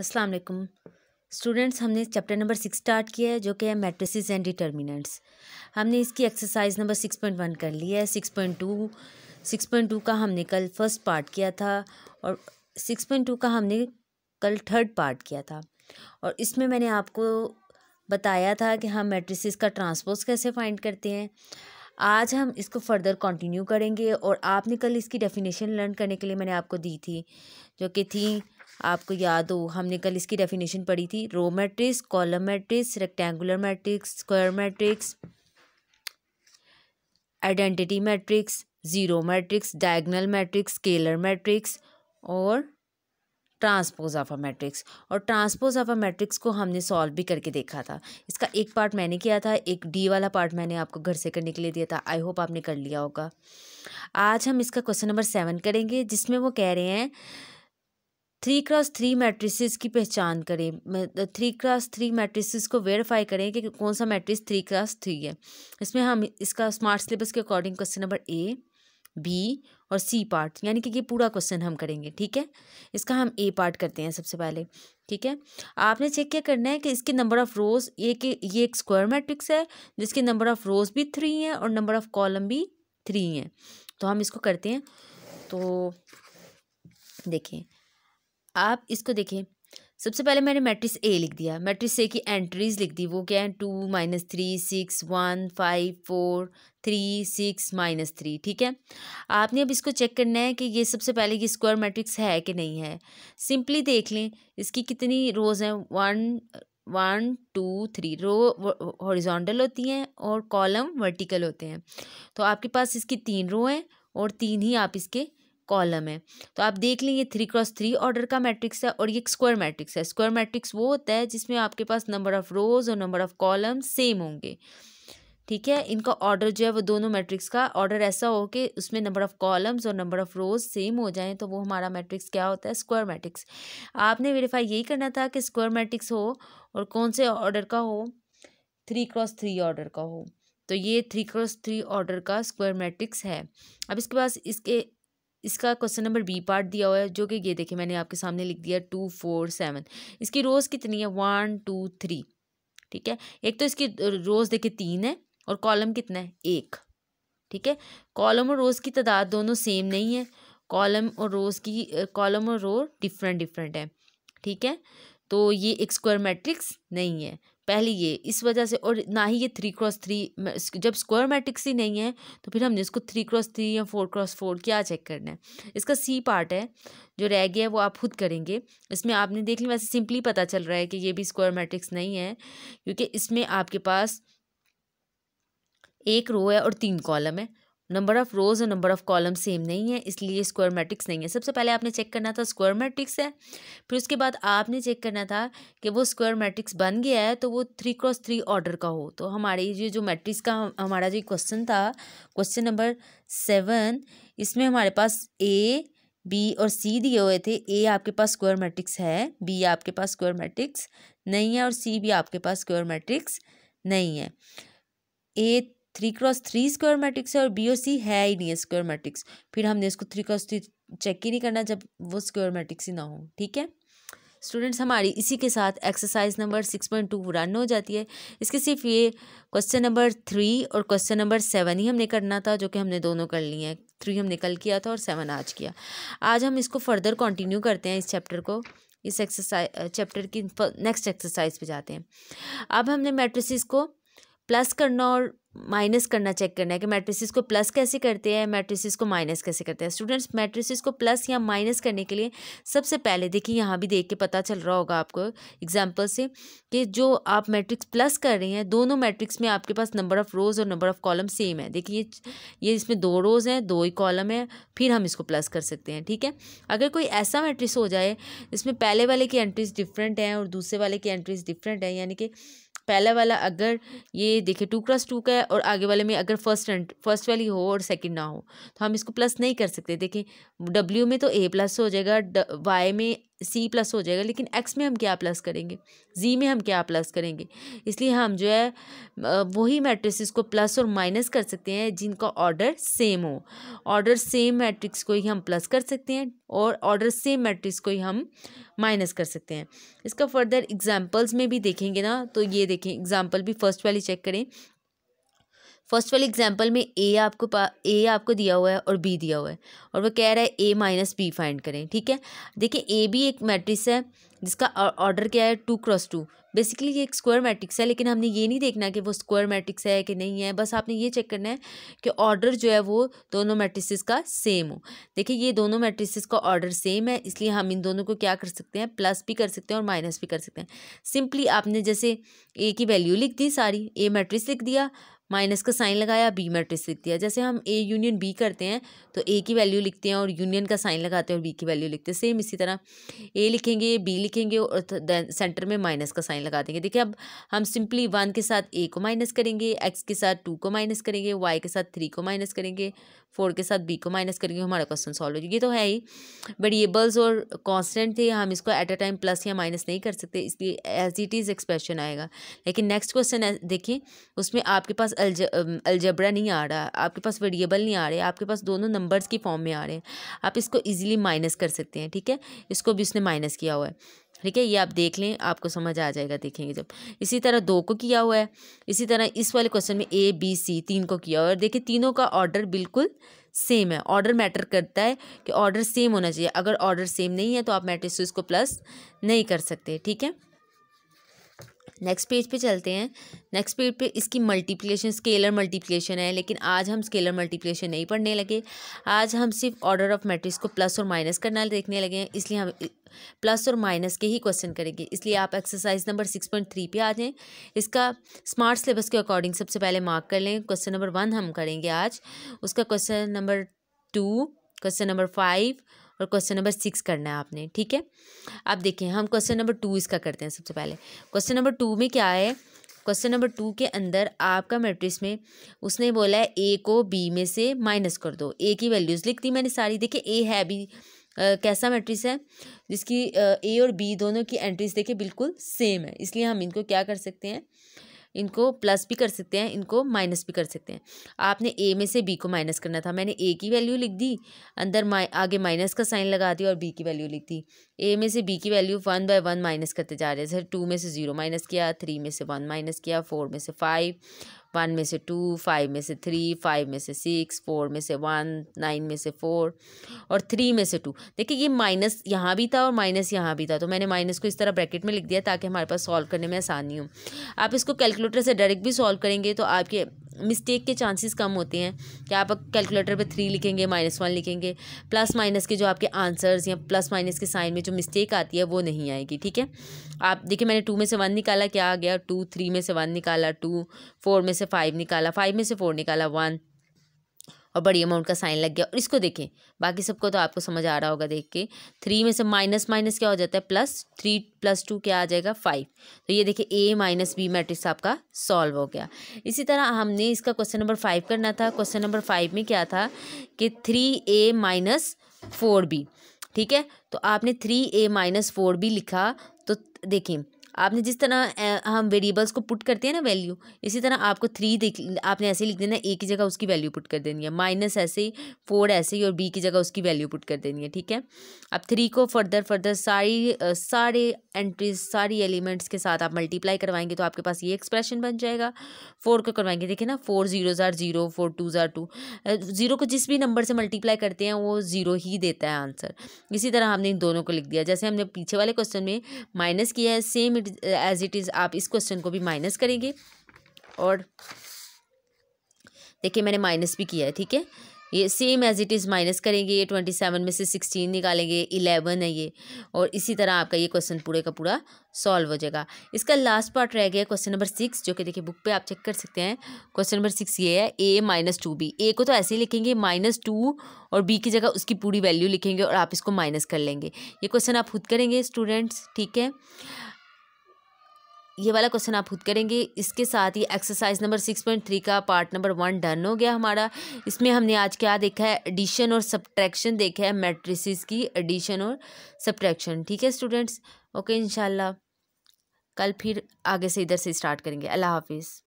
अस्सलाम वालेकुम स्टूडेंट्स हमने चैप्टर नंबर सिक्स स्टार्ट किया है जो कि है मैट्रिसेस एंड डिटर्मिनेंट्स हमने इसकी exercise number six point one कर ली है six point two six point two का हमने कल फर्स्ट पार्ट किया था और सिक्स पॉइंट टू का हमने कल थर्ड पार्ट किया था और इसमें मैंने आपको बताया था कि हम मैट्रिसेस का ट्रांसपोज कैसे फाइंड करते हैं आज हम इसको फर्दर कंटिन्यू करेंगे और आपने कल इसकी डेफिनेशन लर्न करने के लिए मैंने आपको दी थी जो कि थी आपको याद हो हमने कल इसकी डेफिनेशन पढ़ी थी row matrix column matrix rectangular matrix square matrix identity matrix zero matrix diagonal matrix scalar matrix और ट्रांसपोज ऑफ अ मैट्रिक्स और ट्रांसपोज ऑफ अ मैट्रिक्स को हमने सॉल्व भी करके देखा था इसका एक पार्ट मैंने किया था एक डी वाला पार्ट मैंने आपको घर से करने के लिए दिया था आई होप आपने कर लिया होगा आज हम इसका क्वेश्चन नंबर सेवन करेंगे जिसमें वो कह रहे हैं थ्री क्रॉस थ्री मैट्रिसेस की पहचान करें थ्री क्रॉस थ्री मैट्रिसेस को वेरीफाई करें कि कौन सा मैट्रिक्स थ्री क्रॉस थ्री है इसमें हम इसका स्मार्ट सिलेबस के according question number A B और सी पार्ट यानी कि ये पूरा क्वेश्चन हम करेंगे ठीक है इसका हम ए पार्ट करते हैं सबसे पहले ठीक है आपने चेक क्या करना है कि इसके नंबर ऑफ़ रोज़ ये कि ये एक स्क्वायर मैट्रिक्स है जिसके नंबर ऑफ़ रोज़ भी थ्री हैं और नंबर ऑफ़ कॉलम भी थ्री हैं तो हम इसको करते हैं तो देखिए आप इसको देखें सबसे पहले मैंने मैट्रिक्स ए लिख दिया मैट्रिक्स ए की एंट्रीज लिख दी वो क्या है two minus three six one five four three six minus three ठीक है आपने अब इसको चेक करना है कि ये सबसे पहले ये स्क्वायर मैट्रिक्स है कि नहीं है सिंपली देख लें इसकी कितनी रोज़ हैं one one two three row horizontal होती हैं और कॉलम वर्टिकल होते हैं तो आपके पास इसकी तीन रो हैं और तीन ही आप इसके कॉलम है तो आप देख लें ये थ्री क्रॉस थ्री ऑर्डर का मैट्रिक्स है और ये एक स्क्वायर मैट्रिक्स है स्क्वायर मैट्रिक्स वो होता है जिसमें आपके पास नंबर ऑफ रोज और नंबर ऑफ कॉलम सेम होंगे ठीक है इनका ऑर्डर जो है वो दोनों मैट्रिक्स का ऑर्डर ऐसा हो कि उसमें नंबर ऑफ़ कॉलम्स और नंबर ऑफ़ रोज सेम हो जाए तो वो हमारा मैट्रिक्स क्या होता है स्क्वायर मैट्रिक्स आपने वेरीफाई यही करना था कि स्क्वायर मैट्रिक्स हो और कौन से ऑर्डर का हो थ्री क्रॉस थ्री ऑर्डर का हो तो ये थ्री क्रॉस थ्री ऑर्डर का स्क्वायर मैट्रिक्स है अब इसके पास इसके इसका क्वेश्चन नंबर बी पार्ट दिया हुआ है जो कि ये देखिए मैंने आपके सामने लिख दिया टू फोर सेवन इसकी रोज़ कितनी है वन टू थ्री ठीक है एक तो इसकी रोज़ देखिए तीन है और कॉलम कितना है एक ठीक है कॉलम और रोज़ की तादाद दोनों सेम नहीं है कॉलम और रोज़ की कॉलम और रो डिफरेंट डिफरेंट है ठीक है तो ये एक स्क्वायर मैट्रिक्स नहीं है पहली ये इस वजह से और ना ही ये थ्री क्रॉस थ्री जब स्क्वायर मैट्रिक्स ही नहीं है तो फिर हमने इसको थ्री क्रॉस थ्री या फोर क्रॉस फोर क्या चेक करना है इसका सी पार्ट है जो रह गया है वो आप खुद करेंगे इसमें आपने देख लिया वैसे सिंपली पता चल रहा है कि ये भी स्क्वायर मैट्रिक्स नहीं है क्योंकि इसमें आपके पास एक रो है और तीन कॉलम है नंबर ऑफ़ रोज़ और नंबर ऑफ़ कॉलम सेम नहीं है इसलिए स्क्वायर मैट्रिक्स नहीं है सबसे पहले आपने चेक करना था स्क्वायर मैट्रिक्स है फिर उसके बाद आपने चेक करना था कि वो स्क्वायर मैट्रिक्स बन गया है तो वो थ्री क्रॉस थ्री ऑर्डर का हो तो हमारे ये जो मैट्रिक्स का हमारा जो क्वेश्चन था क्वेश्चन नंबर सेवन इसमें हमारे पास ए बी और सी दिए हुए थे ए आपके पास स्क्वायर मैट्रिक्स है बी आपके पास स्क्वायर मैट्रिक्स नहीं है और सी भी आपके पास स्क्वायर मैट्रिक्स नहीं है A three cross three square matrix है और बी और सी है ही नहीं है स्क्वायर मैट्रिक्स फिर हमने इसको थ्री क्रॉस थ्री चेक ही नहीं करना जब वो स्क्वायर मैट्रिक्स ही ना हो ठीक है स्टूडेंट्स हमारी इसी के साथ exercise number six point two run हो जाती है इसके सिर्फ ये क्वेश्चन नंबर थ्री और क्वेश्चन नंबर सेवन ही हमने करना था जो कि हमने दोनों कर लिए हैं थ्री हमने कल किया था और सेवन आज किया आज हम इसको फर्दर कंटिन्यू करते हैं इस चैप्टर को इस एक्सरसाइज चैप्टर की नेक्स्ट एक्सरसाइज पे जाते हैं अब हमने मेट्रिस को प्लस करना और माइनस करना चेक करना है कि मैट्रिसेस को प्लस कैसे करते हैं मैट्रिसेस को माइनस कैसे करते हैं स्टूडेंट्स मैट्रिसेस को प्लस या माइनस करने के लिए सबसे पहले देखिए यहाँ भी देख के पता चल रहा होगा आपको एग्जाम्पल से कि जो आप मैट्रिक्स प्लस कर रहे हैं दोनों मैट्रिक्स में आपके पास नंबर ऑफ़ रोज़ और नंबर ऑफ़ कॉलम सेम है देखिए ये इसमें दो रोज़ हैं दो ही कॉलम है फिर हम इसको प्लस कर सकते हैं ठीक है अगर कोई ऐसा मैट्रिक्स हो जाए जिसमें पहले वाले की एंट्रीज डिफरेंट हैं और दूसरे वाले की एंट्रीज डिफरेंट हैं यानी कि पहला वाला अगर ये देखिए टू क्रॉस टू का है और आगे वाले में अगर फर्स्ट एंड फर्स्ट वाली हो और सेकंड ना हो तो हम इसको प्लस नहीं कर सकते देखें डब्ल्यू में तो ए प्लस हो जाएगा वाई में सी प्लस हो जाएगा लेकिन एक्स में हम क्या प्लस करेंगे जी में हम क्या प्लस करेंगे इसलिए हम जो है वही मैट्रिक्स को प्लस और माइनस कर सकते हैं जिनका ऑर्डर सेम हो ऑर्डर सेम मैट्रिक्स को ही हम प्लस कर सकते हैं और ऑर्डर सेम मैट्रिक्स को ही हम माइनस कर सकते हैं इसका फर्दर एग्जाम्पल्स में भी देखेंगे ना तो ये देखें एग्जाम्पल भी फर्स्ट वाली चेक करें फर्स्ट वाले एग्जाम्पल में ए आपको ए आपको दिया हुआ है और बी दिया हुआ है और वो कह रहा है ए माइनस बी फाइंड करें ठीक है देखिए ए बी एक मैट्रिक्स है जिसका ऑर्डर क्या है टू क्रॉस टू बेसिकली ये एक स्क्वायर मैट्रिक्स है लेकिन हमने ये नहीं देखना कि वो स्क्वायर मैट्रिक्स है कि नहीं है बस आपने ये चेक करना है कि ऑर्डर जो है वो दोनों मैट्रिसेस का सेम हो देखिए ये दोनों मैट्रिसेस का ऑर्डर सेम है इसलिए हम इन दोनों को क्या कर सकते हैं प्लस भी कर सकते हैं और माइनस भी कर सकते हैं सिंपली आपने जैसे ए की वैल्यू लिख दी सारी ए मैट्रिक्स लिख दिया माइनस का साइन लगाया बी मैट्रिक्स लिख दिया जैसे हम ए यूनियन बी करते हैं तो ए की वैल्यू लिखते हैं और यूनियन का साइन लगाते हैं और बी की वैल्यू लिखते हैं सेम इसी तरह ए लिखेंगे बी लिखेंगे और सेंटर में माइनस का साइन लगा देंगे देखिए अब हम सिंपली वन के साथ ए को माइनस करेंगे एक्स के साथ टू को माइनस करेंगे वाई के साथ थ्री को माइनस करेंगे फोर के साथ बी को माइनस करेंगे हमारा क्वेश्चन सॉल्व हो ये तो है ही वेरिएबल्स और कॉन्स्टेंट थे हम इसको एट अ टाइम प्लस या माइनस नहीं कर सकते इसलिए एज इट इज़ एक्सप्रेशन आएगा लेकिन नेक्स्ट क्वेश्चन देखिए उसमें आपके पास अलज अलजबरा नहीं आ रहा आपके पास वेरिएबल नहीं आ रहे आपके पास दोनों नंबर्स की फॉर्म में आ रहे हैं आप इसको ईजिली माइनस कर सकते हैं ठीक है इसको भी उसने माइनस किया हुआ है ठीक है ये आप देख लें आपको समझ आ जाएगा देखेंगे जब इसी तरह दो को किया हुआ है इसी तरह इस वाले क्वेश्चन में ए बी सी तीन को किया हुआ है और देखिए तीनों का ऑर्डर बिल्कुल सेम है ऑर्डर मैटर करता है कि ऑर्डर सेम होना चाहिए अगर ऑर्डर सेम नहीं है तो आप मैट्रिक्स इसको प्लस नहीं कर सकते ठीक है नेक्स्ट पेज पे चलते हैं नेक्स्ट पेज पे इसकी मल्टीप्लिकेशन स्केलर मल्टीप्लिकेशन है लेकिन आज हम स्केलर मल्टीप्लिकेशन नहीं पढ़ने लगे आज हम सिर्फ ऑर्डर ऑफ मैट्रिक्स को प्लस और माइनस करना देखने लगे हैं इसलिए हम प्लस और माइनस के ही क्वेश्चन करेंगे इसलिए आप exercise number six point three पर आ जाएँ इसका स्मार्ट सिलेबस के अकॉर्डिंग सबसे पहले मार्क कर लें क्वेश्चन नंबर वन हम करेंगे आज उसका question number two question number five और क्वेश्चन नंबर सिक्स करना है आपने ठीक है अब देखें हम क्वेश्चन नंबर टू इसका करते हैं सबसे पहले क्वेश्चन नंबर टू में क्या है क्वेश्चन नंबर टू के अंदर आपका मैट्रिक्स में उसने बोला है ए को बी में से माइनस कर दो ए की वैल्यूज़ लिख दी मैंने सारी देखिए ए है भी आ, कैसा मैट्रिक्स है जिसकी ए और बी दोनों की एंट्रीज देखिए बिल्कुल सेम है इसलिए हम इनको क्या कर सकते हैं इनको प्लस भी कर सकते हैं इनको माइनस भी कर सकते हैं आपने ए में से बी को माइनस करना था मैंने ए की वैल्यू लिख दी अंदर मा आगे माइनस का साइन लगा दिया और बी की वैल्यू लिख दी ए में से बी की value one by one minus करते जा रहे हैं सर टू में से ज़ीरो माइनस किया थ्री में से वन माइनस किया फोर में से फाइव वन में से टू फाइव में से थ्री फाइव में से सिक्स फोर में से वन नाइन में से फोर और थ्री में से टू देखिए ये माइनस यहाँ भी था और माइनस यहाँ भी था तो मैंने माइनस को इस तरह ब्रैकेट में लिख दिया ताकि हमारे पास सॉल्व करने में आसानी हो आप इसको कैलकुलेटर से डायरेक्ट भी सॉल्व करेंगे तो आपके मिस्टेक के चांसेस कम होते हैं कि आप कैलकुलेटर पे थ्री लिखेंगे माइनस वन लिखेंगे प्लस माइनस के जो आपके आंसर्स या प्लस माइनस के साइन में जो मिस्टेक आती है वो नहीं आएगी ठीक है आप देखिए मैंने टू में से वन निकाला क्या आ गया टू थ्री में से वन निकाला टू फोर में से फाइव निकाला फाइव में से फोर निकाला वन और बड़ी अमाउंट का साइन लग गया और इसको देखें बाकी सबको तो आपको समझ आ रहा होगा देख के थ्री में से माइनस माइनस क्या हो जाता है प्लस थ्री प्लस टू क्या आ जाएगा फाइव तो ये देखिए ए माइनस बी मैट्रिक्स आपका सॉल्व हो गया इसी तरह हमने इसका क्वेश्चन नंबर फाइव करना था क्वेश्चन नंबर फाइव में क्या था कि three A minus four B ठीक है तो आपने three A minus four B लिखा तो देखिए आपने जिस तरह हम वेरिएबल्स को पुट करते हैं ना वैल्यू इसी तरह आपको थ्री देख आपने ऐसे लिख देना ए की जगह उसकी वैल्यू पुट कर देनी है माइनस ऐसे ही फोर ऐसे ही और बी की जगह उसकी वैल्यू पुट कर देनी है ठीक है अब थ्री को फर्दर फर्दर सारी सारे एंट्रीज सारी एलिमेंट्स के साथ आप मल्टीप्लाई करवाएंगे तो आपके पास ये एक्सप्रेशन बन जाएगा फोर को करवाएंगे देखिए ना फोर जीरो ज़ार जीरो फोर टू ज़ार टू ज़ीरो को जिस भी नंबर से मल्टीप्लाई करते हैं वो ज़ीरो ही देता है आंसर इसी तरह हमने इन दोनों को लिख दिया जैसे हमने पीछे वाले क्वेश्चन में माइनस किया है same it as it is आप इस क्वेश्चन को भी माइनस करेंगे और देखिए मैंने माइनस भी किया है ठीक है ये same as it is minus करेंगे ये ट्वेंटी सेवन में से सिक्सटीन निकालेंगे इलेवन है ये और इसी तरह आपका ये क्वेश्चन पूरे का पूरा सॉल्व हो जाएगा इसका लास्ट पार्ट रह गया क्वेश्चन नंबर सिक्स जो कि देखिए बुक पे आप चेक कर सकते हैं क्वेश्चन नंबर सिक्स ये है A minus two B A को तो ऐसे ही लिखेंगे माइनस टू और बी की जगह उसकी पूरी वैल्यू लिखेंगे और आप इसको माइनस कर लेंगे ये क्वेश्चन आप खुद करेंगे स्टूडेंट्स ठीक है ये वाला क्वेश्चन आप खुद करेंगे इसके साथ ही exercise number six point three का पार्ट नंबर वन डन हो गया हमारा इसमें हमने आज क्या देखा है एडिशन और सब्ट्रैक्शन देखा है मैट्रिसेस की एडिशन और सब्ट्रैक्शन ठीक है स्टूडेंट्स ओके इनशाला कल फिर आगे से इधर से स्टार्ट करेंगे अल्लाह हाफिज़